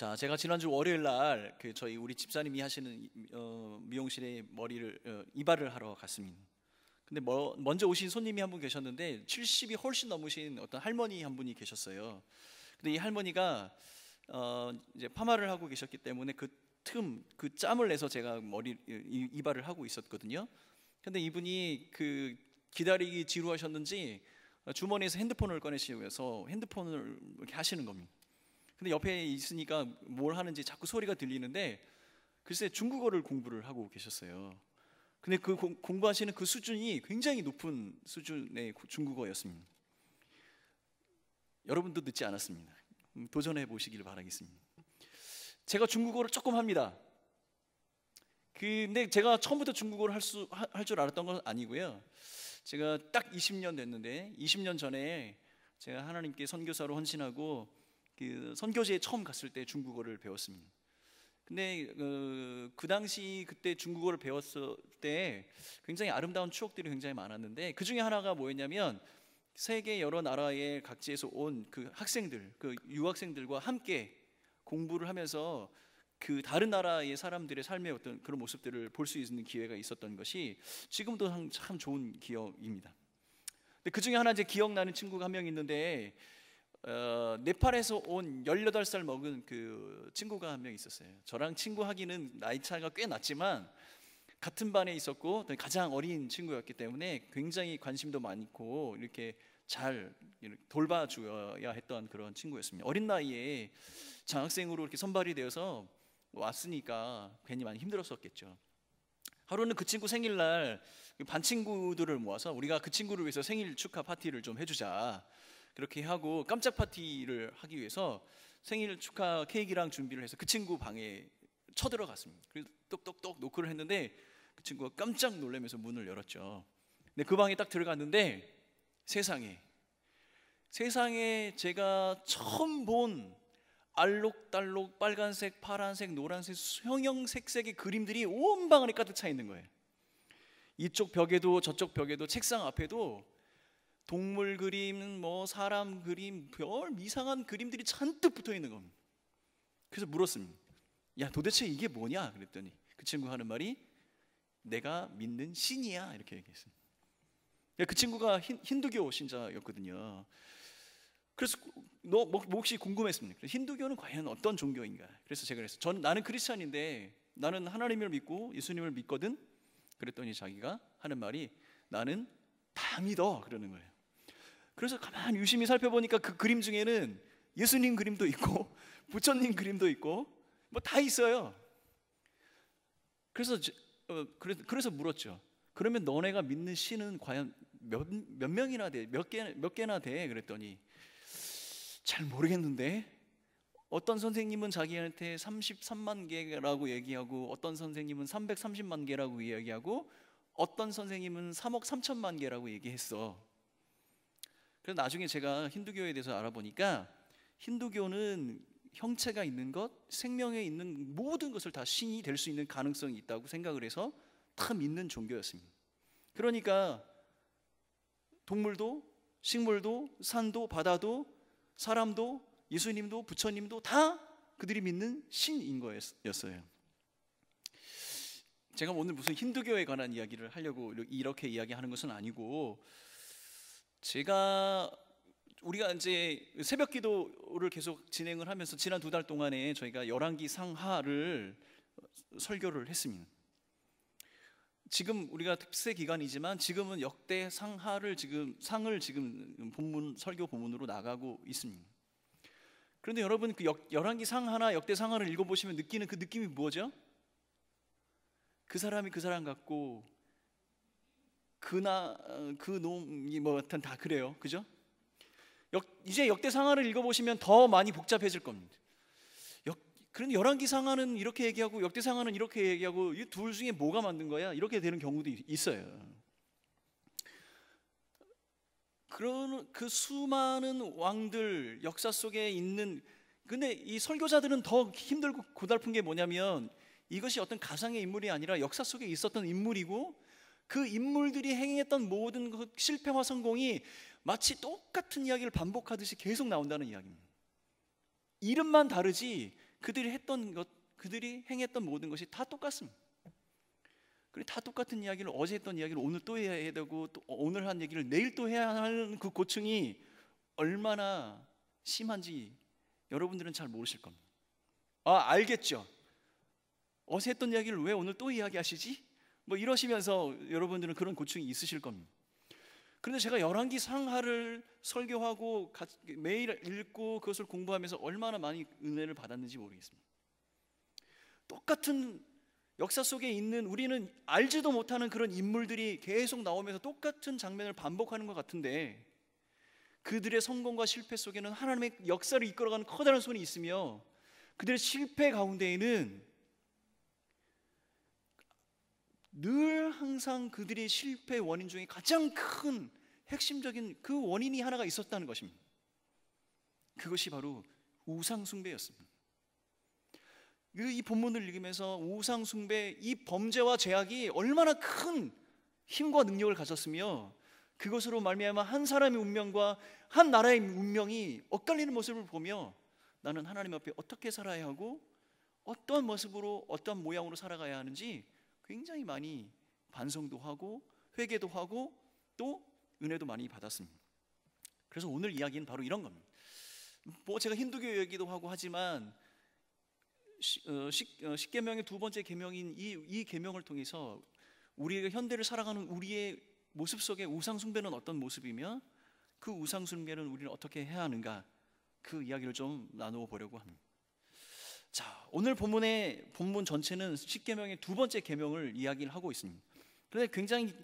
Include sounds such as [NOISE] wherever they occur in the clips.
자, 제가 지난주 월요일 날그 저희 우리 집사님이 하시는 어, 미용실에 머리를 어, 이발을 하러 갔습니다. 근데 뭐, 먼저 오신 손님이 한 분 계셨는데 70이 훨씬 넘으신 어떤 할머니 한 분이 계셨어요. 근데 이 할머니가 어, 이제 파마를 하고 계셨기 때문에 그 틈, 그 짬을 내서 제가 머리 이발을 하고 있었거든요. 근데 이분이 그 기다리기 지루하셨는지 주머니에서 핸드폰을 꺼내시면서 핸드폰을 이렇게 하시는 겁니다. 근데 옆에 있으니까 뭘 하는지 자꾸 소리가 들리는데 글쎄 중국어를 공부를 하고 계셨어요. 근데 그 공부하시는 그 수준이 굉장히 높은 수준의 중국어였습니다. 여러분도 늦지 않았습니다. 음, 도전해 보시길 바라겠습니다. 제가 중국어를 조금 합니다. 근데 제가 처음부터 중국어를 할할줄 알았던 건 아니고요. 제가 딱 20년 됐는데 20년 전에 제가 하나님께 선교사로 헌신하고 그 선교지에 처음 갔을 때 중국어를 배웠습니다. 근데 그, 그 당시 그때 중국어를 배웠을 때 굉장히 아름다운 추억들이 굉장히 많았는데 그 중에 하나가 뭐였냐면 세계 여러 나라의 각지에서 온 그 학생들, 그 유학생들과 함께 공부를 하면서 그 다른 나라의 사람들의 삶의 어떤 그런 모습들을 볼 수 있는 기회가 있었던 것이 지금도 참 좋은 기억입니다. 근데 그 중에 하나 이제 기억나는 친구가 한 명 있는데 어, 네팔에서 온 18살 먹은 그 친구가 한 명 있었어요. 저랑 친구 하기는 나이 차가 이꽤 났지만 같은 반에 있었고 가장 어린 친구였기 때문에 굉장히 관심도 많고 이렇게 잘돌봐주어야 했던 그런 친구였습니다. 어린 나이에 장학생으로 이렇게 선발이 되어서 왔으니까 괜히 많이 힘들었었겠죠. 하루는 그 친구 생일날 그 반 친구들을 모아서 우리가 그 친구를 위해서 생일 축하 파티를 좀 해주자. 그렇게 하고 깜짝 파티를 하기 위해서 생일 축하 케이크랑 준비를 해서 그 친구 방에 쳐들어갔습니다. 그래서 똑똑똑 노크를 했는데 그 친구가 깜짝 놀라면서 문을 열었죠. 근데 그 방에 딱 들어갔는데 세상에 세상에 제가 처음 본 알록달록 빨간색, 파란색, 노란색, 형형색색의 그림들이 온 방 안에 가득 차 있는 거예요. 이쪽 벽에도 저쪽 벽에도 책상 앞에도 동물 그림, 뭐 사람 그림, 별 이상한 그림들이 잔뜩 붙어 있는 겁니다. 그래서 물었습니다. 야, 도대체 이게 뭐냐? 그랬더니 그 친구 하는 말이 내가 믿는 신이야. 이렇게 얘기했습니다. 그러니까 그 친구가 힌두교 신자였거든요. 그래서 너 뭐, 뭐 혹시 궁금했습니까? 힌두교는 과연 어떤 종교인가? 그래서 제가 그랬어전 나는 크리스천인데 나는 하나님을 믿고 예수님을 믿거든. 그랬더니 자기가 하는 말이 나는 다 믿어 그러는 거예요. 그래서 가만히 유심히 살펴보니까 그 그림 중에는 예수님 그림도 있고 [LAUGHS] 부처님 그림도 있고 뭐 다 있어요. 그래서 어, 그래서 물었죠. 그러면 너네가 믿는 신은 과연 몇, 몇 명이나 돼? 몇 개 몇 개나 돼? 그랬더니 잘 모르겠는데 어떤 선생님은 자기한테 33만 개라고 얘기하고 어떤 선생님은 330만 개라고 얘기하고 어떤 선생님은 3억 3천만 개라고 얘기했어. 그래서 나중에 제가 힌두교에 대해서 알아보니까 힌두교는 형체가 있는 것, 생명에 있는 모든 것을 다 신이 될 수 있는 가능성이 있다고 생각을 해서 다 믿는 종교였습니다. 그러니까 동물도, 식물도, 산도, 바다도, 사람도, 예수님도, 부처님도 다 그들이 믿는 신인 거였어요. 제가 오늘 무슨 힌두교에 관한 이야기를 하려고 이렇게 이야기하는 것은 아니고 제가 우리가 이제 새벽 기도를 계속 진행을 하면서 지난 두 달 동안에 저희가 열왕기 상하를 설교를 했습니다. 지금 우리가 특세 기간이지만 지금은 역대 상하를 지금 상을 지금 본문 설교 본문으로 나가고 있습니다. 그런데 여러분 그 열왕기 상하나 역대 상하를 읽어 보시면 느끼는 그 느낌이 뭐죠? 그 사람이 그 사람 같고 그나 그 놈이 뭐 같은 다 그래요. 그죠? 역, 이제 역대 상하를 읽어보시면 더 많이 복잡해질 겁니다. 역, 그런 데 열왕기 상하는 이렇게 얘기하고 역대 상하는 이렇게 얘기하고 이 둘 중에 뭐가 맞는 거야? 이렇게 되는 경우도 있어요. 그런 그 수많은 왕들 역사 속에 있는 근데 이 설교자들은 더 힘들고 고달픈 게 뭐냐면 이것이 어떤 가상의 인물이 아니라 역사 속에 있었던 인물이고 그 인물들이 행했던 모든 그 실패와 성공이 마치 똑같은 이야기를 반복하듯이 계속 나온다는 이야기입니다. 이름만 다르지 그들이 했던 것, 그들이 행했던 모든 것이 다 똑같습니다. 그리고 다 똑같은 이야기를 어제 했던 이야기를 오늘 또 해야 되고 또 오늘 한 얘기를 내일 또 해야 하는 그 고충이 얼마나 심한지 여러분들은 잘 모르실 겁니다. 아, 알겠죠. 어제 했던 이야기를 왜 오늘 또 이야기하시지? 뭐 이러시면서 여러분들은 그런 고충이 있으실 겁니다. 그런데 제가 열왕기 상하를 설교하고 매일 읽고 그것을 공부하면서 얼마나 많이 은혜를 받았는지 모르겠습니다. 똑같은 역사 속에 있는 우리는 알지도 못하는 그런 인물들이 계속 나오면서 똑같은 장면을 반복하는 것 같은데 그들의 성공과 실패 속에는 하나님의 역사를 이끌어가는 커다란 손이 있으며 그들의 실패 가운데에는 늘 항상 그들의 실패 원인 중에 가장 큰 핵심적인 그 원인이 하나가 있었다는 것입니다. 그것이 바로 우상숭배였습니다. 그 이 본문을 읽으면서 우상숭배 이 범죄와 죄악이 얼마나 큰 힘과 능력을 가졌으며 그것으로 말미암아 한 사람의 운명과 한 나라의 운명이 엇갈리는 모습을 보며 나는 하나님 앞에 어떻게 살아야 하고 어떠 모습으로 어떠 모양으로 살아가야 하는지 굉장히 많이 반성도 하고 회개도 하고 또 은혜도 많이 받았습니다. 그래서 오늘 이야기는 바로 이런 겁니다. 뭐 제가 힌두교 얘기도 하고 하지만 어, 어, 십계명의 어, 어, 두 번째 계명인 이 계명을 통해서 우리가 현대를 살아가는 우리의 모습 속에 우상 숭배는 어떤 모습이며 그 우상 숭배는 우리는 어떻게 해야 하는가 그 이야기를 좀 나누어 보려고 합니다. 자, 오늘 본문의 본문 전체는 십계명의 두 번째 계명을 이야기를 하고 있습니다. 그런데 굉장히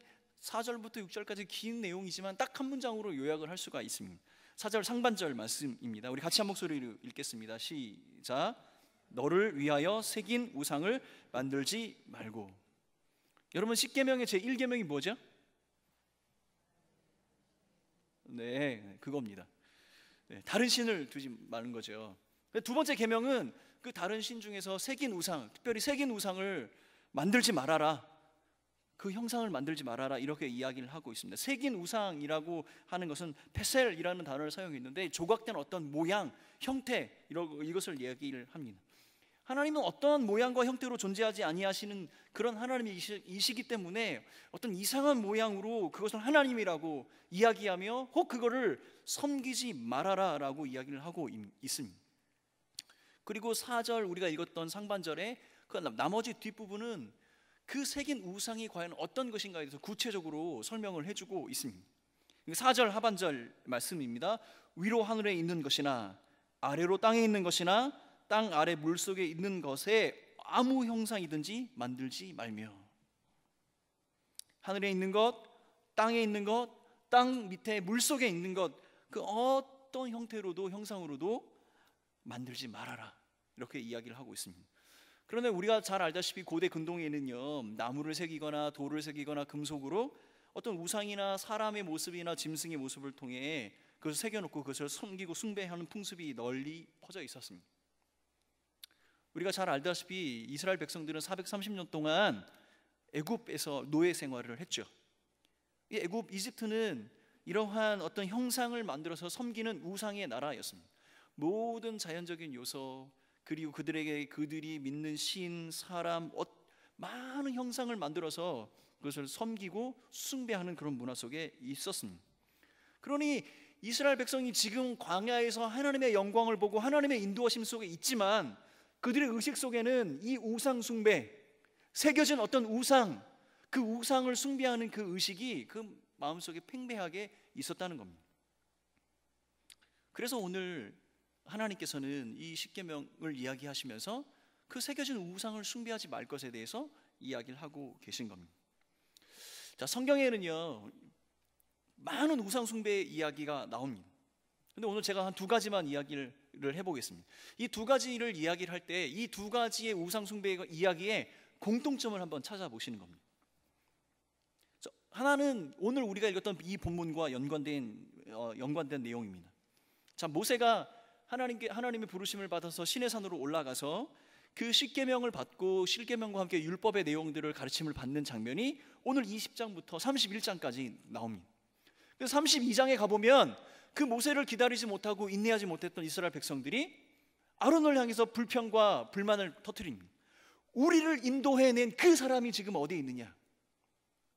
4절부터 6절까지 긴 내용이지만 딱 한 문장으로 요약을 할 수가 있습니다. 4절 상반절 말씀입니다. 우리 같이 한 목소리로 읽겠습니다. 시작. 너를 위하여 새긴 우상을 만들지 말고. 여러분 십계명의 제 1계명이 뭐죠? 네, 그겁니다. 네, 다른 신을 두지 마는 거죠. 두 번째 계명은 그 다른 신 중에서 새긴 우상, 특별히 새긴 우상을 만들지 말아라. 그 형상을 만들지 말아라 이렇게 이야기를 하고 있습니다. 색인 우상이라고 하는 것은 페셀이라는 단어를 사용했는데 조각된 어떤 모양, 형태 이런 이것을 이야기를 합니다. 하나님은 어떠한 모양과 형태로 존재하지 아니하시는 그런 하나님이시기 때문에 어떤 이상한 모양으로 그것을 하나님이라고 이야기하며 혹 그거를 섬기지 말아라라고 이야기를 하고 있습니다. 그리고 4절 우리가 읽었던 상반절에 그 나머지 뒷부분은 그 새긴 우상이 과연 어떤 것인가에 대해서 구체적으로 설명을 해주고 있습니다. 4절 그 하반절 말씀입니다. 위로 하늘에 있는 것이나 아래로 땅에 있는 것이나 땅 아래 물 속에 있는 것에 아무 형상이든지 만들지 말며 하늘에 있는 것, 땅에 있는 것, 땅 밑에 물 속에 있는 것 그 어떤 형태로도 형상으로도 만들지 말아라. 이렇게 이야기를 하고 있습니다. 그런데 우리가 잘 알다시피 고대 근동에는요, 나무를 새기거나 돌을 새기거나 금속으로 어떤 우상이나 사람의 모습이나 짐승의 모습을 통해 그것을 새겨놓고 그것을 섬기고 숭배하는 풍습이 널리 퍼져 있었습니다. 우리가 잘 알다시피 이스라엘 백성들은 430년 동안 애굽에서 노예 생활을 했죠. 애굽 이집트는 이러한 어떤 형상을 만들어서 섬기는 우상의 나라였습니다. 모든 자연적인 요소 그리고 그들에게 그들이 믿는 신, 사람, 옷 많은 형상을 만들어서 그것을 섬기고 숭배하는 그런 문화 속에 있었습니다. 그러니 이스라엘 백성이 지금 광야에서 하나님의 영광을 보고 하나님의 인도하심 속에 있지만 그들의 의식 속에는 이 우상 숭배, 새겨진 어떤 우상, 그 우상을 숭배하는 그 의식이 그 마음속에 팽배하게 있었다는 겁니다. 그래서 오늘 하나님께서는 이 십계명을 이야기하시면서 그 새겨진 우상을 숭배하지 말 것에 대해서 이야기를 하고 계신 겁니다. 자, 성경에는요. 많은 우상 숭배 이야기가 나옵니다. 근데 오늘 제가 한 두 가지만 이야기를 해보겠습니다. 이 두 가지를 이야기를 할 때 이 두 가지의 우상 숭배 이야기에 공통점을 한번 찾아보시는 겁니다. 하나는 오늘 우리가 읽었던 이 본문과 연관된 어, 연관된 내용입니다. 자 모세가 하나님께 하나님의 부르심을 받아서 신의 산으로 올라가서 그 십계명을 받고 십계명과 함께 율법의 내용들을 가르침을 받는 장면이 오늘 20장부터 31장까지 나옵니다. 그래서 32장에 가보면 그 모세를 기다리지 못하고 인내하지 못했던 이스라엘 백성들이 아론을 향해서 불평과 불만을 터뜨립니다. 우리를 인도해낸 그 사람이 지금 어디에 있느냐?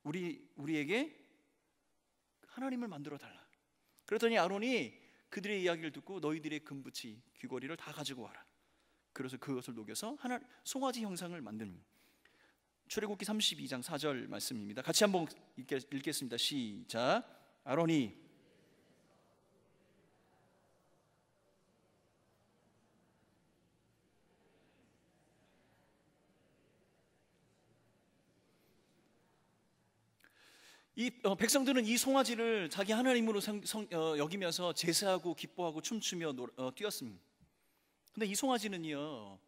우리 우리에게 하나님을 만들어 달라. 그랬더니 아론이 그들의 이야기를 듣고 너희들의 금붙이 귀걸이를 다 가지고 와라. 그래서 그것을 녹여서 하나 송아지 형상을 만듭 출애굽기 32장 4절 말씀입니다. 같이 한번 읽겠, 습니다 시작. 아론이 이 어, 백성들은 이 송아지를 자기 하나님으로 성, 성, 어, 여기면서 제사하고 기뻐하고 춤추며 노, 어, 뛰었습니다. 근데 이 송아지는요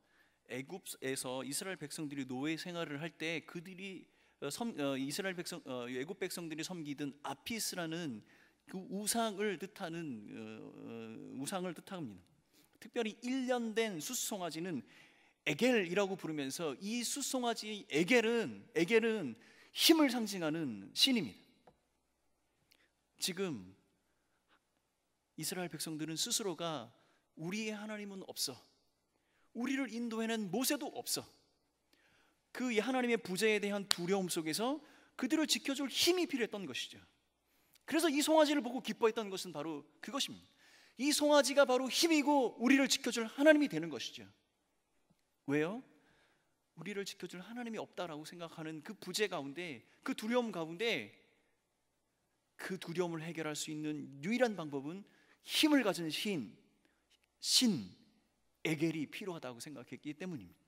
애굽에서 이스라엘 백성들이 노예 생활을 할 때 그들이 어, 섬, 어, 이스라엘 백성 어, 애굽 백성들이 섬기던 아피스라는 그 우상을 뜻하는 우상을 뜻합니다. 특별히 1년 된 수송아지는 에겔이라고 부르면서 이 수송아지 에겔은 에겔은 힘을 상징하는 신입니다. 지금 이스라엘 백성들은 스스로가 우리의 하나님은 없어. 우리를 인도해낸 모세도 없어. 그 하나님의 부재에 대한 두려움 속에서 그들을 지켜줄 힘이 필요했던 것이죠. 그래서 이 송아지를 보고 기뻐했던 것은 바로 그것입니다. 이 송아지가 바로 힘이고 우리를 지켜줄 하나님이 되는 것이죠. 왜요? 우리를 지켜줄 하나님이 없다라고 생각하는 그 부재 가운데 그 두려움 가운데 그 두려움을 해결할 수 있는 유일한 방법은 힘을 가진 신, 신, 에겔이 필요하다고 생각했기 때문입니다.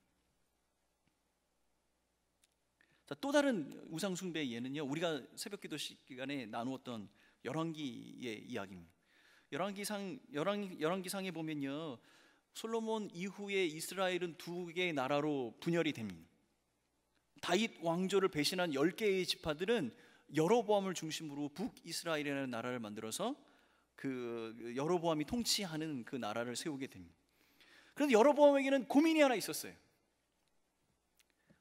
자, 또 다른 우상숭배 예는요, 우리가 새벽 기도 시간에 나누었던 열왕기의 이야기입니다. 열왕기상 열왕 열왕기상에 보면요. 솔로몬 이후에 이스라엘은 두 개의 나라로 분열이 됩니다. 다윗 왕조를 배신한 10개의 지파들은 여로보암을 중심으로 북이스라엘이라는 나라를 만들어서 그 여로보암이 통치하는 그 나라를 세우게 됩니다. 그런데 여로보암에게는 고민이 하나 있었어요.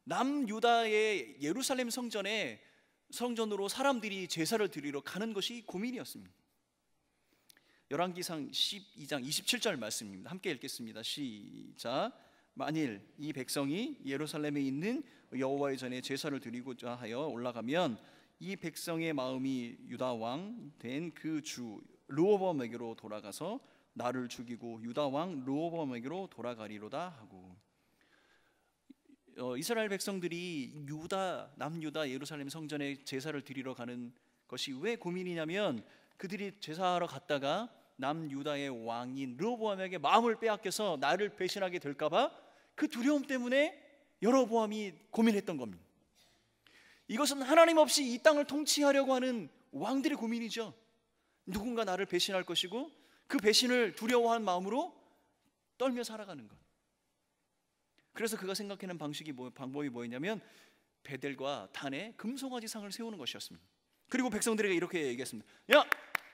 남유다의 예루살렘 성전에 성전으로 사람들이 제사를 드리러 가는 것이 고민이었습니다. 열왕기상 12장 27절 말씀입니다. 함께 읽겠습니다. 시작. 만일 이 백성이 예루살렘에 있는 여호와의 전에 제사를 드리고자 하여 올라가면 이 백성의 마음이 유다 왕 된 그 주르호보에게로 돌아가서 나를 죽이고 유다 왕르호보에게로 돌아가리로다 하고 어, 이스라엘 백성들이 유다 남유다 예루살렘 성전에 제사를 드리러 가는 것이 왜 고민이냐면 그들이 제사하러 갔다가 남유다의 왕인 르보암에게 마음을 빼앗겨서 나를 배신하게 될까봐 그 두려움 때문에 여로보암이 고민했던 겁니다. 이것은 하나님 없이 이 땅을 통치하려고 하는 왕들의 고민이죠. 누군가 나를 배신할 것이고 그 배신을 두려워한 마음으로 떨며 살아가는 것. 그래서 그가 생각하는 방식이 뭐, 방법이 뭐였냐면 베델과 단에 금송아지 상을 세우는 것이었습니다. 그리고 백성들에게 이렇게 얘기했습니다. 야,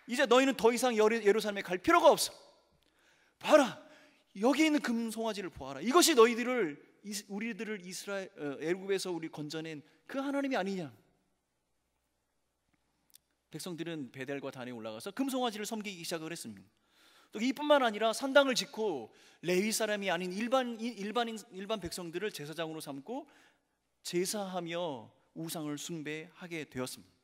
이제 너희는 더 이상 예루살렘에 갈 필요가 없어. 봐라, 여기 있는 금송아지를 보아라. 이것이 너희들을 우리들을 이스라엘 어, 애굽에서 우리 건져낸 그 하나님이 아니냐. 백성들은 베델과 단에 올라가서 금송아지를 섬기기 시작을 했습니다. 또 이뿐만 아니라 산당을 짓고 레위 사람이 아닌 일반 일반인 일반 백성들을 제사장으로 삼고 제사하며 우상을 숭배하게 되었습니다.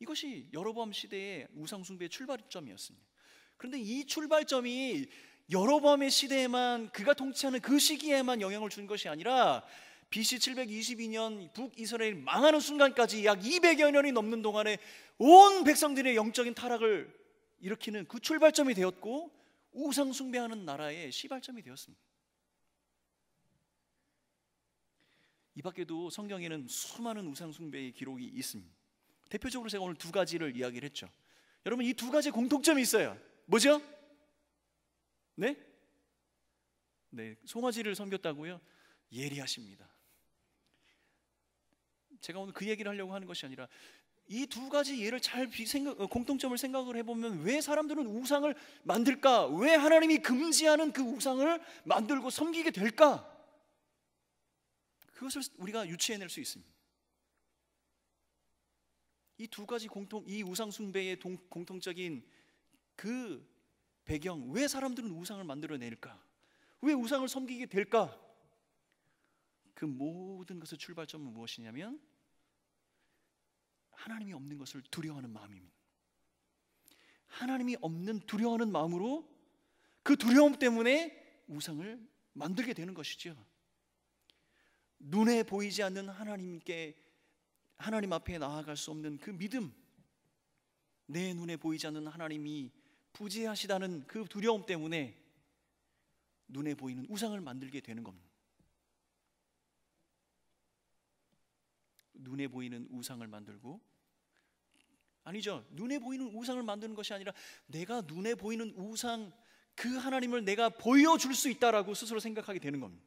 이것이 여로보암 시대의 우상 숭배의 출발점이었습니다. 그런데 이 출발점이 여로보암의 시대에만 그가 통치하는 그 시기에만 영향을 준 것이 아니라 BC 722년 북이스라엘 망하는 순간까지 약 200여 년이 넘는 동안에 온 백성들의 영적인 타락을 일으키는 그 출발점이 되었고 우상 숭배하는 나라의 시발점이 되었습니다. 이 밖에도 성경에는 수많은 우상 숭배의 기록이 있습니다. 대표적으로 제가 오늘 두 가지를 이야기를 했죠. 여러분 이 두 가지 공통점이 있어요. 뭐죠? 네? 네, 송아지를 섬겼다고요? 예리하십니다. 제가 오늘 그 얘기를 하려고 하는 것이 아니라 이 두 가지 예를 잘 생각, 어, 공통점을 생각을 해보면 왜 사람들은 우상을 만들까? 왜 하나님이 금지하는 그 우상을 만들고 섬기게 될까? 그것을 우리가 유추해낼 수 있습니다. 이두 가지 공통 이 우상 숭배의 동, 공통적인 그 배경 왜 사람들은 우상을 만들어낼까? 왜 우상을 섬기게 될까? 그 모든 것의 출발점은 무엇이냐면 하나님이 없는 것을 두려워하는 마음입니다. 하나님이 없는 두려워하는 마음으로 그 두려움 때문에 우상을 만들게 되는 것이죠. 눈에 보이지 않는 하나님께 하나님 앞에 나아갈 수 없는 그 믿음, 내 눈에 보이지 않는 하나님이 부재하시다는 그 두려움 때문에 눈에 보이는 우상을 만들게 되는 겁니다. 눈에 보이는 우상을 만들고 아니죠. 눈에 보이는 우상을 만드는 것이 아니라 내가 눈에 보이는 우상 그 하나님을 내가 보여줄 수 있다라고 스스로 생각하게 되는 겁니다.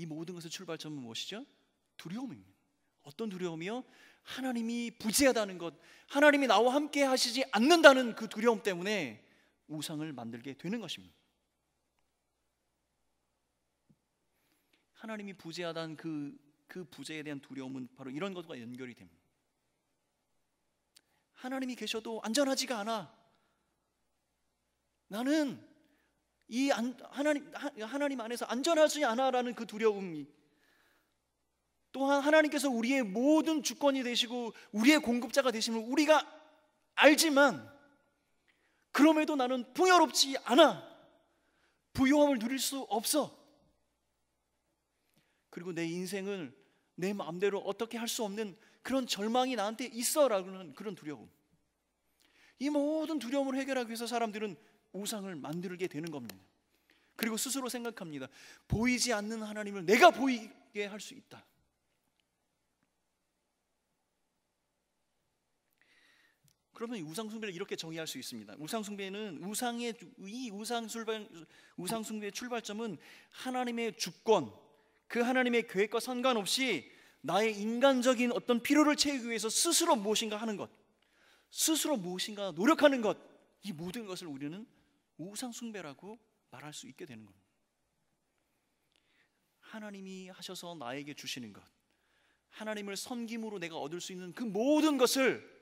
이 모든 것의 출발점은 무엇이죠? 두려움입니다. 어떤 두려움이요? 하나님이 부재하다는 것, 하나님이 나와 함께 하시지 않는다는 그 두려움 때문에 우상을 만들게 되는 것입니다. 하나님이 부재하다는 그, 그 부재에 대한 두려움은 바로 이런 것과 연결이 됩니다. 하나님이 계셔도 안전하지가 않아. 나는 이 하나님, 하나님 안에서 안전하지 않아라는 그 두려움이 또한 하나님께서 우리의 모든 주권이 되시고 우리의 공급자가 되시면 우리가 알지만 그럼에도 나는 풍요롭지 않아 부유함을 누릴 수 없어 그리고 내 인생을 내 마음대로 어떻게 할 수 없는 그런 절망이 나한테 있어라는 그런 두려움 이 모든 두려움을 해결하기 위해서 사람들은 우상을 만들게 되는 겁니다. 그리고 스스로 생각합니다. 보이지 않는 하나님을 내가 보이게 할 수 있다. 그러면 우상숭배를 이렇게 정의할 수 있습니다. 우상숭배는 우상의 이 우상술발, 우상숭배의 출발점은 하나님의 주권, 그 하나님의 계획과 상관없이 나의 인간적인 어떤 필요를 채우기 위해서 스스로 무엇인가 하는 것, 스스로 무엇인가 노력하는 것, 이 모든 것을 우리는 우상숭배라고 말할 수 있게 되는 겁니다. 하나님이 하셔서 나에게 주시는 것, 하나님을 섬김으로 내가 얻을 수 있는 그 모든 것을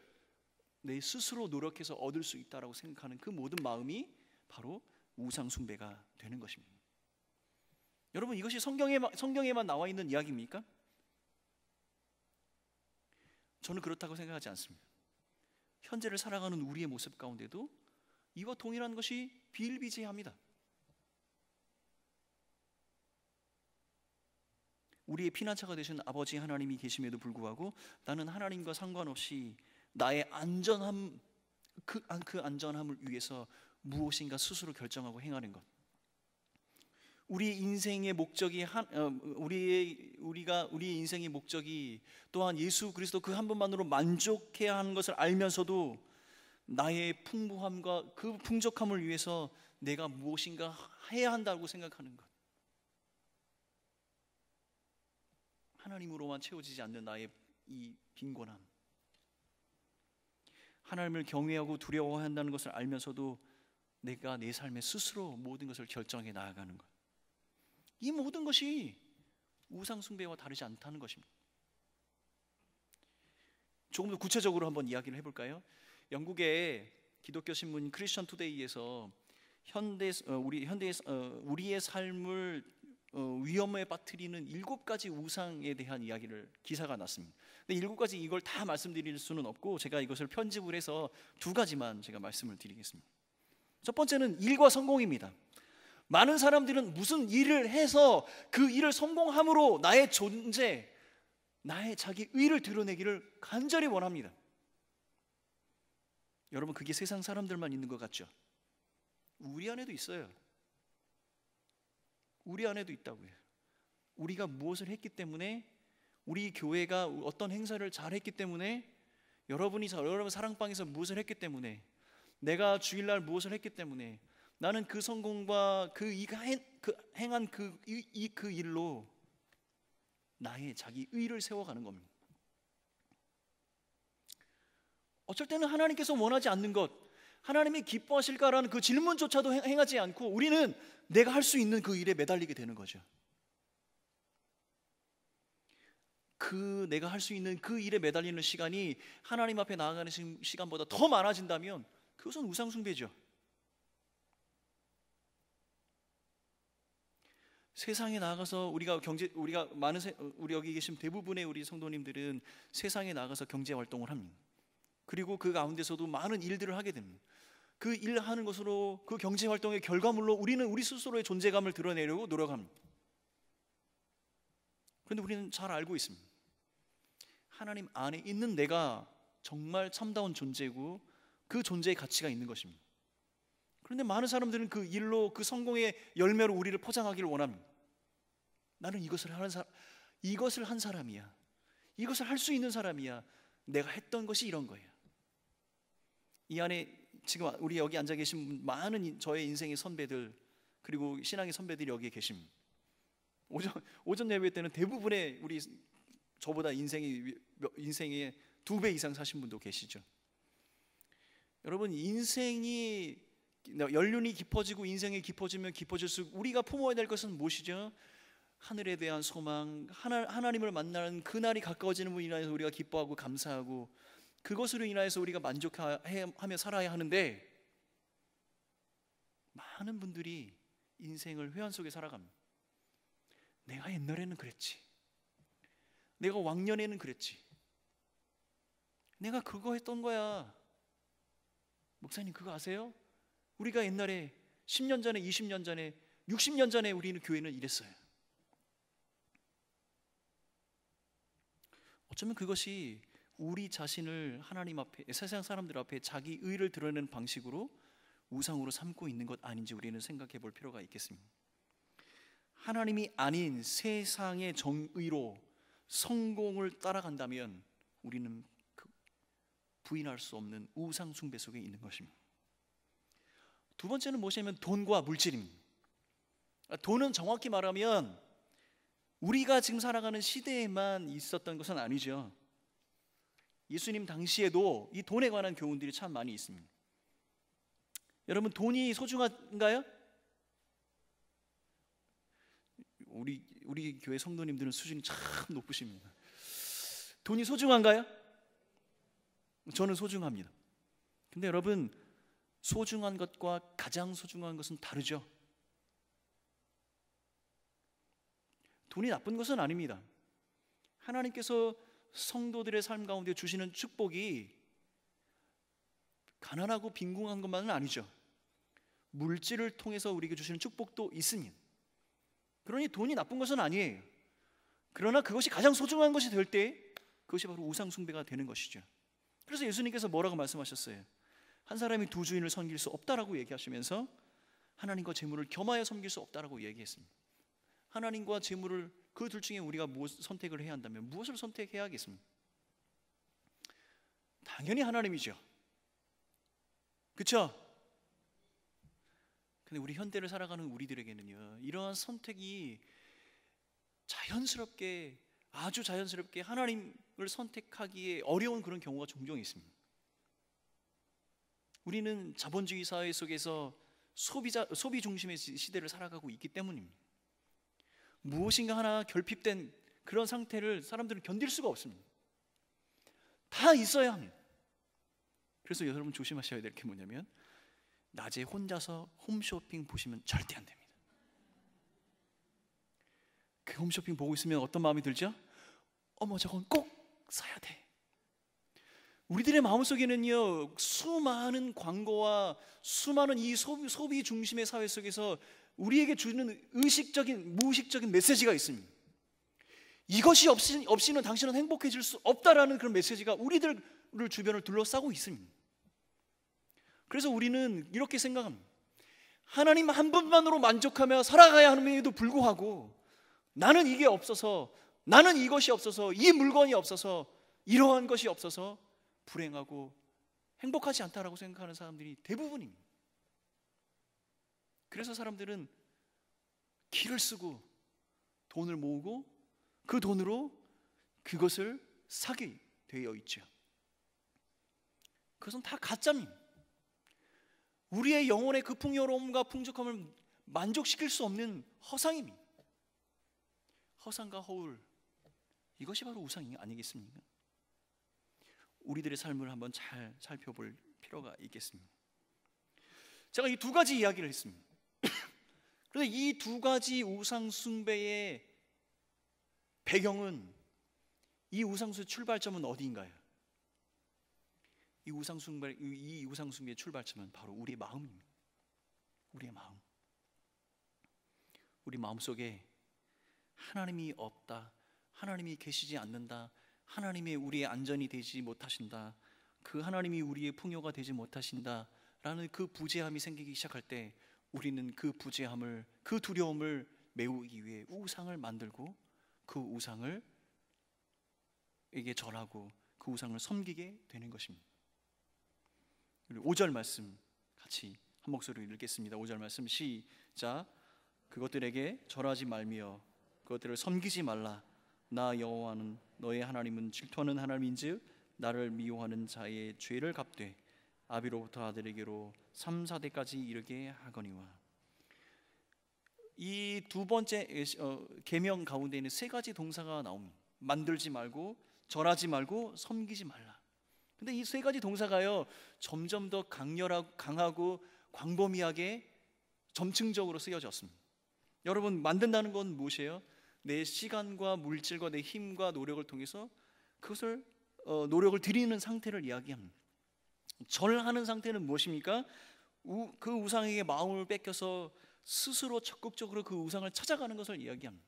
내 스스로 노력해서 얻을 수 있다라고 생각하는 그 모든 마음이 바로 우상숭배가 되는 것입니다. 여러분 이것이 성경에 성경에만 나와 있는 이야기입니까? 저는 그렇다고 생각하지 않습니다. 현재를 살아가는 우리의 모습 가운데도 이와 동일한 것이 비일비재합니다. 우리의 피난처가 되신 아버지 하나님이 계심에도 불구하고 나는 하나님과 상관없이 나의 안전함 그, 아, 그 안전함을 위해서 무엇인가 스스로 결정하고 행하는 것. 우리 인생의 목적이 한 어, 우리의 우리가 우리의 인생의 목적이 또한 예수 그리스도 그 한 분만으로 만족해야 하는 것을 알면서도 나의 풍부함과 그 풍족함을 위해서 내가 무엇인가 해야 한다고 생각하는 것. 하나님으로만 채워지지 않는 나의 이 빈곤함. 하나님을 경외하고 두려워한다는 것을 알면서도 내가 내 삶에 스스로 모든 것을 결정해 나아가는 것. 이 모든 것이 우상숭배와 다르지 않다는 것입니다. 조금 더 구체적으로 한번 이야기를 해볼까요? 영국의 기독교 신문 크리스천 투데이에서 현대 어, 우리 현대 어, 우리의 삶을 어, 위험에 빠뜨리는 일곱 가지 우상에 대한 이야기를 기사가 났습니다. 근데 일곱 가지 이걸 다 말씀드릴 수는 없고 제가 이것을 편집을 해서 두 가지만 제가 말씀을 드리겠습니다. 첫 번째는 일과 성공입니다. 많은 사람들은 무슨 일을 해서 그 일을 성공함으로 나의 존재, 나의 자기 의를 드러내기를 간절히 원합니다. 여러분 그게 세상 사람들만 있는 것 같죠? 우리 안에도 있어요. 우리 안에도 있다고요. 우리가 무엇을 했기 때문에 우리 교회가 어떤 행사를 잘 했기 때문에 여러분이 여러분 사랑방에서 무엇을 했기 때문에 내가 주일날 무엇을 했기 때문에 나는 그 성공과 그, 그 행한 그, 이, 그 일로 나의 자기 의를 세워가는 겁니다. 어쩔 때는 하나님께서 원하지 않는 것, 하나님이 기뻐하실까라는 그 질문조차도 행하지 않고 우리는 내가 할 수 있는 그 일에 매달리게 되는 거죠. 그 내가 할 수 있는 그 일에 매달리는 시간이 하나님 앞에 나아가는 시간보다 더 많아진다면 그것은 우상숭배죠. 세상에 나가서 우리가 경제 우리가 많은 우리 여기 계신 대부분의 우리 성도님들은 세상에 나가서 경제 활동을 합니다. 그리고 그 가운데서도 많은 일들을 하게 됩니다. 그 일하는 것으로 그 경제 활동의 결과물로 우리는 우리 스스로의 존재감을 드러내려고 노력합니다. 그런데 우리는 잘 알고 있습니다. 하나님 안에 있는 내가 정말 참다운 존재고 그 존재의 가치가 있는 것입니다. 그런데 많은 사람들은 그 일로 그 성공의 열매로 우리를 포장하기를 원합니다. 나는 이것을 하는 사람, 이것을 한 사람이야. 이것을 할 수 있는 사람이야. 내가 했던 것이 이런 거야. 이 안에 지금 우리 여기 앉아 계신 많은 저의 인생의 선배들 그리고 신앙의 선배들이 여기에 계심. 오전 오전 예배 때는 대부분의 우리 저보다 인생이 인생의 두배 이상 사신 분도 계시죠. 여러분 인생이 연륜이 깊어지고 인생이 깊어지면 깊어질수록 우리가 품어야 될 것은 무엇이죠? 하늘에 대한 소망, 하나, 하나님을 만나는 그날이 가까워지는 분이라서 우리가 기뻐하고 감사하고 그것으로 인하여서 우리가 만족하며 살아야 하는데 많은 분들이 인생을 회한 속에 살아갑니다. 내가 옛날에는 그랬지. 내가 왕년에는 그랬지. 내가 그거 했던 거야. 목사님 그거 아세요? 우리가 옛날에 10년 전에 20년 전에 60년 전에 우리는 교회는 이랬어요. 어쩌면 그것이 우리 자신을 하나님 앞에 세상 사람들 앞에 자기 의를 드러내는 방식으로 우상으로 삼고 있는 것 아닌지 우리는 생각해 볼 필요가 있겠습니다. 하나님이 아닌 세상의 정의로 성공을 따라간다면 우리는 그 부인할 수 없는 우상 숭배 속에 있는 것입니다. 두 번째는 무엇이냐면 돈과 물질입니다. 아, 돈은 정확히 말하면 우리가 지금 살아가는 시대에만 있었던 것은 아니죠. 예수님 당시에도 이 돈에 관한 교훈들이 참 많이 있습니다. 여러분 돈이 소중한가요? 우리 우리 교회 성도님들은 수준이 참 높으십니다. 돈이 소중한가요? 저는 소중합니다. 근데 여러분 소중한 것과 가장 소중한 것은 다르죠. 돈이 나쁜 것은 아닙니다. 하나님께서 성도들의 삶 가운데 주시는 축복이 가난하고 빈궁한 것만은 아니죠. 물질을 통해서 우리에게 주시는 축복도 있으니 그러니 돈이 나쁜 것은 아니에요. 그러나 그것이 가장 소중한 것이 될 때 그것이 바로 우상숭배가 되는 것이죠. 그래서 예수님께서 뭐라고 말씀하셨어요? 한 사람이 두 주인을 섬길 수 없다라고 얘기하시면서 하나님과 재물을 겸하여 섬길 수 없다라고 얘기했습니다. 하나님과 재물을 그 둘 중에 우리가 무엇 선택을 해야 한다면 무엇을 선택해야겠습니까? 당연히 하나님이죠. 그렇죠? 근데 우리 현대를 살아가는 우리들에게는요. 이러한 선택이 자연스럽게 아주 자연스럽게 하나님을 선택하기에 어려운 그런 경우가 종종 있습니다. 우리는 자본주의 사회 속에서 소비자 소비 중심의 시대를 살아가고 있기 때문입니다. 무엇인가 하나 결핍된 그런 상태를 사람들은 견딜 수가 없습니다. 다 있어야 합니다. 그래서 여러분 조심하셔야 될 게 뭐냐면 낮에 혼자서 홈쇼핑 보시면 절대 안 됩니다. 그 홈쇼핑 보고 있으면 어떤 마음이 들죠? 어머 저건 꼭 사야 돼. 우리들의 마음속에는요 수많은 광고와 수많은 이 소비, 소비 중심의 사회 속에서 우리에게 주는 의식적인 무의식적인 메시지가 있습니다. 이것이 없이, 없이는 당신은 행복해질 수 없다라는 그런 메시지가 우리들을 주변을 둘러싸고 있습니다. 그래서 우리는 이렇게 생각합니다. 하나님 한 분만으로 만족하며 살아가야 하는에도 불구하고 나는 이게 없어서 나는 이것이 없어서 이 물건이 없어서 이러한 것이 없어서 불행하고 행복하지 않다라고 생각하는 사람들이 대부분입니다. 그래서 사람들은 길을 쓰고 돈을 모으고 그 돈으로 그것을 사게 되어 있죠. 그것은 다 가짜입니다. 우리의 영혼의 그 풍요로움과 풍족함을 만족시킬 수 없는 허상입니다. 허상과 허울 이것이 바로 우상이 아니겠습니까? 우리들의 삶을 한번 잘 살펴볼 필요가 있겠습니다. 제가 이 두 가지 이야기를 했습니다. 그래서 이두 가지 우상 숭배의 배경은 이 우상 숭배 의 출발점은 어디인가요? 이 우상 숭배 이 우상 숭배의 출발점은 바로 우리의 마음입니다. 우리의 마음. 우리 마음 속에 하나님이 없다. 하나님이 계시지 않는다. 하나님의 우리의 안전이 되지 못하신다. 그 하나님이 우리의 풍요가 되지 못하신다. 라는 그 부재함이 생기기 시작할 때 우리는 그 부재함을 그 두려움을 메우기 위해 우상을 만들고 그 우상을 이게 절하고 그 우상을 섬기게 되는 것입니다. 5절 말씀 같이 한 목소리로 읽겠습니다. 5절 말씀 시작 그것들에게 절하지 말며 그것들을 섬기지 말라 나 여호와는 너의 하나님은 질투하는 하나님인즉 나를 미워하는 자의 죄를 갚되 아비로부터 아들에게로 3, 4대까지 이르게 하거니와 이 두 번째 어, 계명 가운데는 세 가지 동사가 나옵니다. 만들지 말고 절하지 말고 섬기지 말라. 근데 이 세 가지 동사가요 점점 더 강렬하고 강하고 광범위하게 점층적으로 쓰여졌습니다. 여러분 만든다는 건 무엇이에요? 내 시간과 물질과 내 힘과 노력을 통해서 그것을 어, 노력을 들이는 상태를 이야기합니다. 절하는 상태는 무엇입니까? 우, 그 우상에게 마음을 뺏겨서 스스로 적극적으로 그 우상을 찾아가는 것을 이야기합니다.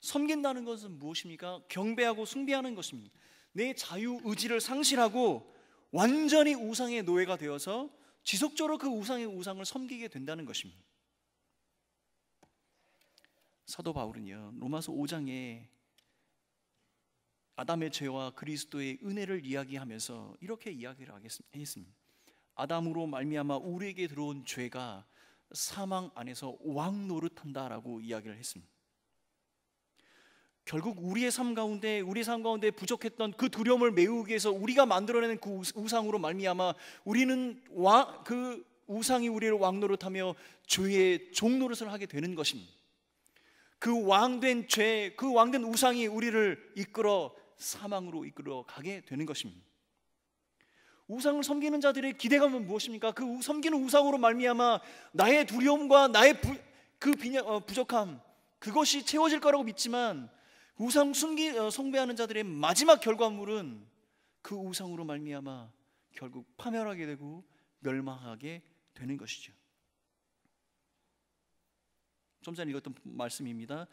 섬긴다는 것은 무엇입니까? 경배하고 숭배하는 것입니다. 내 자유 의지를 상실하고 완전히 우상의 노예가 되어서 지속적으로 그 우상의 우상을 섬기게 된다는 것입니다. 사도 바울은요 로마서 5장에 아담의 죄와 그리스도의 은혜를 이야기하면서 이렇게 이야기를 했습니다. 아담으로 말미암아 우리에게 들어온 죄가 사망 안에서 왕 노릇한다라고 이야기를 했습니다. 결국 우리의 삶 가운데 우리 삶 가운데 부족했던 그 두려움을 메우기 위해서 우리가 만들어낸 그 우상으로 말미암아 우리는 와, 그 우상이 우리를 왕 노릇하며 죄의 종 노릇을 하게 되는 것입니다. 그 왕된 죄, 그 왕된 우상이 우리를 이끌어 사망으로 이끌어 가게 되는 것입니다. 우상을 섬기는 자들의 기대감은 무엇입니까? 그 섬기는 우상으로 말미암아 나의 두려움과 나의 부, 그 비냐, 어, 부족함 그것이 채워질 거라고 믿지만 우상 숭기 어, 숭배하는 자들의 마지막 결과물은 그 우상으로 말미암아 결국 파멸하게 되고 멸망하게 되는 것이죠. 좀 전에 읽었던 말씀입니다.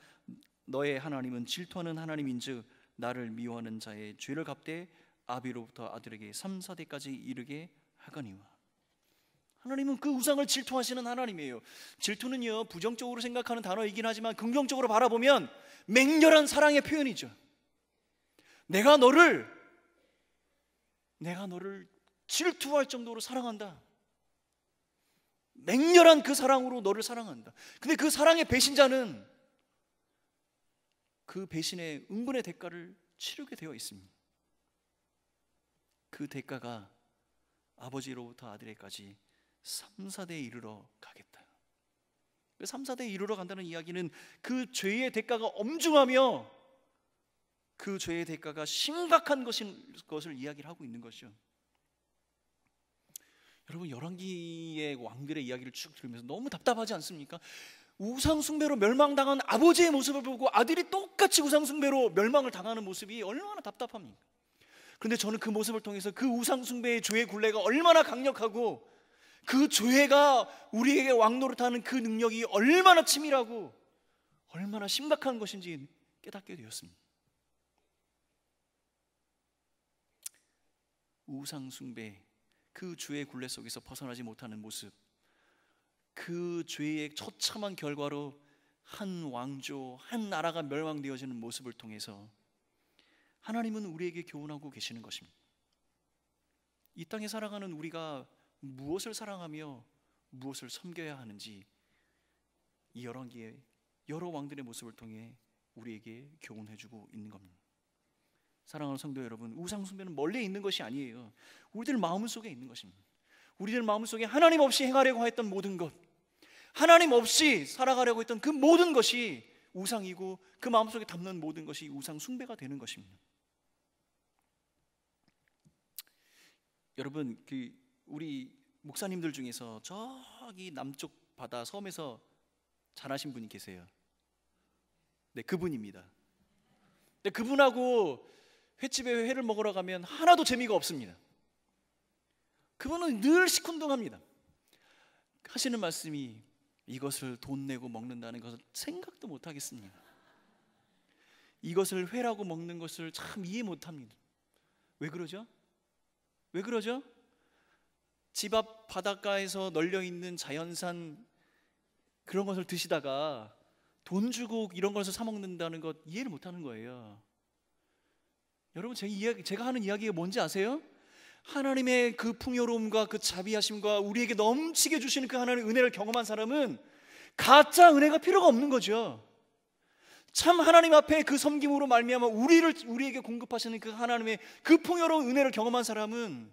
너의 하나님은 질투하는 하나님인즉 나를 미워하는 자의 죄를 갚되 아비로부터 아들에게 3, 4대까지 이르게 하거니와 하나님은 그 우상을 질투하시는 하나님이에요. 질투는요, 부정적으로 생각하는 단어이긴 하지만 긍정적으로 바라보면 맹렬한 사랑의 표현이죠. 내가 너를, 내가 너를 질투할 정도로 사랑한다. 맹렬한 그 사랑으로 너를 사랑한다. 근데 그 사랑의 배신자는 그 배신의 은근의 대가를 치르게 되어 있습니다. 그 대가가 아버지로부터 아들에까지 3, 4대에 이르러 가겠다. 3, 그 4대에 이르러 간다는 이야기는 그 죄의 대가가 엄중하며 그 죄의 대가가 심각한 것인, 것을 이야기를 하고 있는 것이죠. 여러분 열왕기의 왕들의 이야기를 쭉 들으면서 너무 답답하지 않습니까? 우상숭배로 멸망당한 아버지의 모습을 보고 아들이 똑같이 우상숭배로 멸망을 당하는 모습이 얼마나 답답합니까? 그런데 저는 그 모습을 통해서 그 우상숭배의 죄의 굴레가 얼마나 강력하고 그 죄가 우리에게 왕노릇하는 그 능력이 얼마나 치밀하고 얼마나 심각한 것인지 깨닫게 되었습니다. 우상숭배, 그 죄의 굴레 속에서 벗어나지 못하는 모습, 그 죄의 처참한 결과로 한 왕조, 한 나라가 멸망되어지는 모습을 통해서 하나님은 우리에게 교훈하고 계시는 것입니다. 이 땅에 살아가는 우리가 무엇을 사랑하며 무엇을 섬겨야 하는지 이 열왕기에 여러 왕들의 모습을 통해 우리에게 교훈해주고 있는 겁니다. 사랑하는 성도 여러분, 우상 숭배는 멀리 있는 것이 아니에요. 우리들 마음 속에 있는 것입니다. 우리들 마음속에 하나님 없이 행하려고 했던 모든 것, 하나님 없이 살아가려고 했던 그 모든 것이 우상이고 그 마음속에 담는 모든 것이 우상 숭배가 되는 것입니다. 여러분, 그 우리 목사님들 중에서 저기 남쪽 바다 섬에서 잘하신 분이 계세요. 네, 그분입니다. 네, 그분하고 횟집에 회를 먹으러 가면 하나도 재미가 없습니다. 그분은 늘 시큰둥합니다. 하시는 말씀이 이것을 돈 내고 먹는다는 것을 생각도 못 하겠습니다. 이것을 회라고 먹는 것을 참 이해 못 합니다. 왜 그러죠? 왜 그러죠? 집 앞 바닷가에서 널려 있는 자연산 그런 것을 드시다가 돈 주고 이런 것을 사 먹는다는 것 이해를 못 하는 거예요. 여러분 제 이야기 제가 하는 이야기가 뭔지 아세요? 하나님의 그 풍요로움과 그 자비하심과 우리에게 넘치게 주시는 그 하나님의 은혜를 경험한 사람은 가짜 은혜가 필요가 없는 거죠. 참 하나님 앞에 그 섬김으로 말미암아 우리를 우리에게 공급하시는 그 하나님의 그 풍요로운 은혜를 경험한 사람은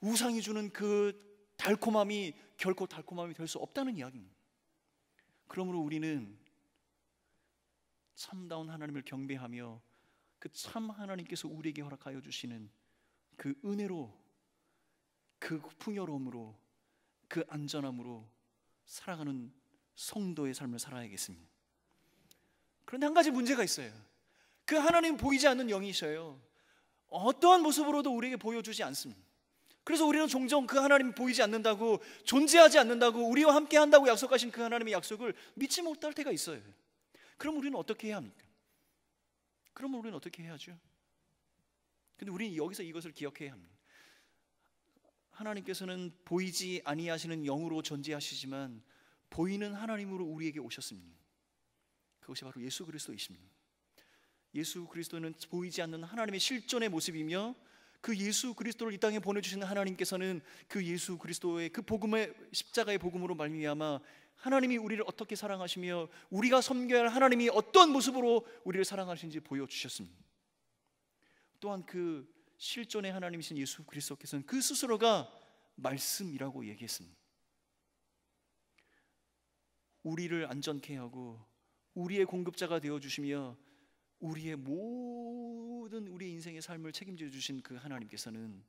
우상이 주는 그 달콤함이 결코 달콤함이 될 수 없다는 이야기입니다. 그러므로 우리는 참다운 하나님을 경배하며 그 참 하나님께서 우리에게 허락하여 주시는 그 은혜로 그 풍요로움으로 그 안전함으로 살아가는 성도의 삶을 살아야겠습니다. 그런데 한 가지 문제가 있어요. 그 하나님 보이지 않는 영이셔요. 어떠한 모습으로도 우리에게 보여주지 않습니다. 그래서 우리는 종종 그 하나님 보이지 않는다고 존재하지 않는다고 우리와 함께 한다고 약속하신 그 하나님의 약속을 믿지 못할 때가 있어요. 그럼 우리는 어떻게 해야 합니까? 그럼 우리는 어떻게 해야죠? 근데 우리는 여기서 이것을 기억해야 합니다. 하나님께서는 보이지 아니하시는 영으로 존재하시지만 보이는 하나님으로 우리에게 오셨습니다. 그것이 바로 예수 그리스도이십니다. 예수 그리스도는 보이지 않는 하나님의 실존의 모습이며 그 예수 그리스도를 이 땅에 보내주시는 하나님께서는 그 예수 그리스도의 그 복음의 십자가의 복음으로 말미암아 하나님이 우리를 어떻게 사랑하시며 우리가 섬겨야 할 하나님이 어떤 모습으로 우리를 사랑하시는지 보여주셨습니다. 또한 그 실존의 하나님이신 예수 그리스도께서는 그 스스로가 말씀이라고 얘기했습니다. 우리를 안전케 하고 우리의 공급자가 되어 주시며 우리의 모든 우리 인생의 삶을 책임져 주신 그 하나님께서는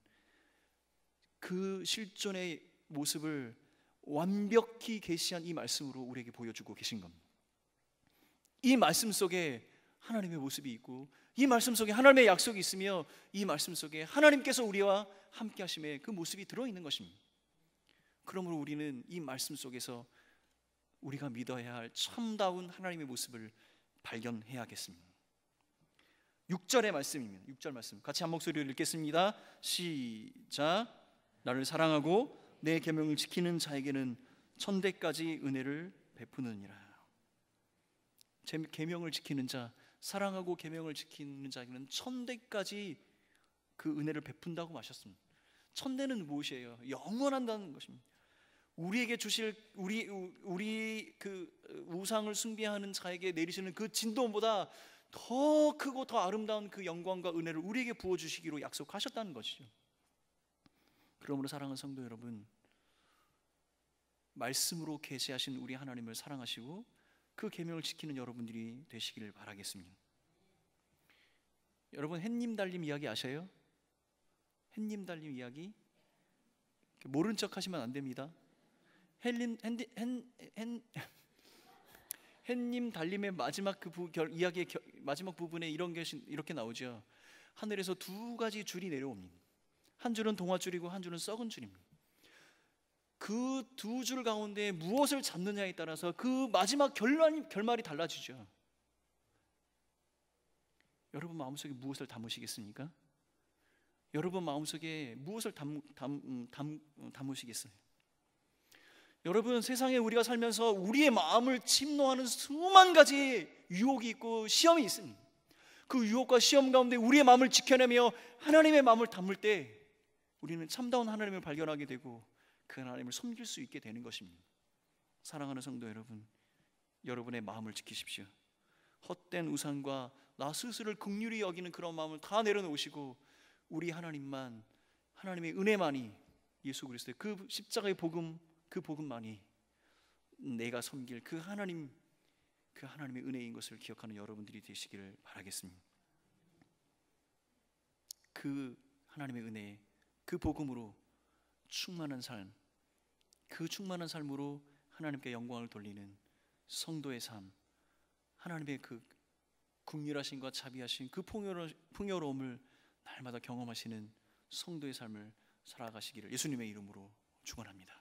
그 실존의 모습을 완벽히 계시한 이 말씀으로 우리에게 보여주고 계신 겁니다. 이 말씀 속에 하나님의 모습이 있고 이 말씀 속에 하나님의 약속이 있으며 이 말씀 속에 하나님께서 우리와 함께 하심의 그 모습이 들어 있는 것입니다. 그러므로 우리는 이 말씀 속에서 우리가 믿어야 할 참다운 하나님의 모습을 발견해야겠습니다. 6절의 말씀입니다. 6절 말씀. 같이 한 목소리로 읽겠습니다. 시작. 나를 사랑하고 내 계명을 지키는 자에게는 천대까지 은혜를 베푸느니라. 제 계명을 지키는 자 사랑하고 계명을 지키는 자에게는 천대까지 그 은혜를 베푼다고 마셨습니다. 천대는 무엇이에요? 영원한다는 것입니다. 우리에게 주실 우리 우리 그 우상을 숭배하는 자에게 내리시는 그 진동보다 더 크고 더 아름다운 그 영광과 은혜를 우리에게 부어 주시기로 약속하셨다는 것이죠. 그러므로 사랑하는 성도 여러분, 말씀으로 계시하신 우리 하나님을 사랑하시고 그 계명을 지키는 여러분들이 되시기를 바라겠습니다. 여러분 햇님 달님 이야기 아세요? 햇님 달님 이야기 모른 척 하시면 안 됩니다. 햇님 햇, 햇, 햇님 달님의 마지막 그 부, 결, 이야기의 결, 마지막 부분에 이런 게 이렇게 나오죠. 하늘에서 두 가지 줄이 내려옵니다. 한 줄은 동화 줄이고 한 줄은 썩은 줄입니다. 그두줄 가운데 무엇을 잡느냐에 따라서 그 마지막 결말, 결말이 달라지죠. 여러분 마음속에 무엇을 담으시겠습니까? 여러분 마음속에 무엇을 담, 담, 음, 담, 어, 담으시겠어요? 여러분 세상에 우리가 살면서 우리의 마음을 침노하는 수만 가지 유혹이 있고 시험이 있습니다. 그 유혹과 시험 가운데 우리의 마음을 지켜내며 하나님의 마음을 담을 때 우리는 참다운 하나님을 발견하게 되고 그 하나님을 섬길 수 있게 되는 것입니다. 사랑하는 성도 여러분, 여러분의 마음을 지키십시오. 헛된 우상과 나 스스로를 극률이 여기는 그런 마음을 다 내려놓으시고 우리 하나님만 하나님의 은혜만이 예수 그리스도의 그 십자가의 복음 그 복음만이 내가 섬길 그 하나님 그 하나님의 은혜인 것을 기억하는 여러분들이 되시기를 바라겠습니다. 그 하나님의 은혜 그 복음으로 충만한 삶그 충만한 삶으로 하나님께 영광을 돌리는 성도의 삶, 하나님의 그 국률하신과 자비하신 그 풍요로, 움을 날마다 경험하시는 성도의 삶을 살아가시기를 예수님의 이름으로 축원합니다.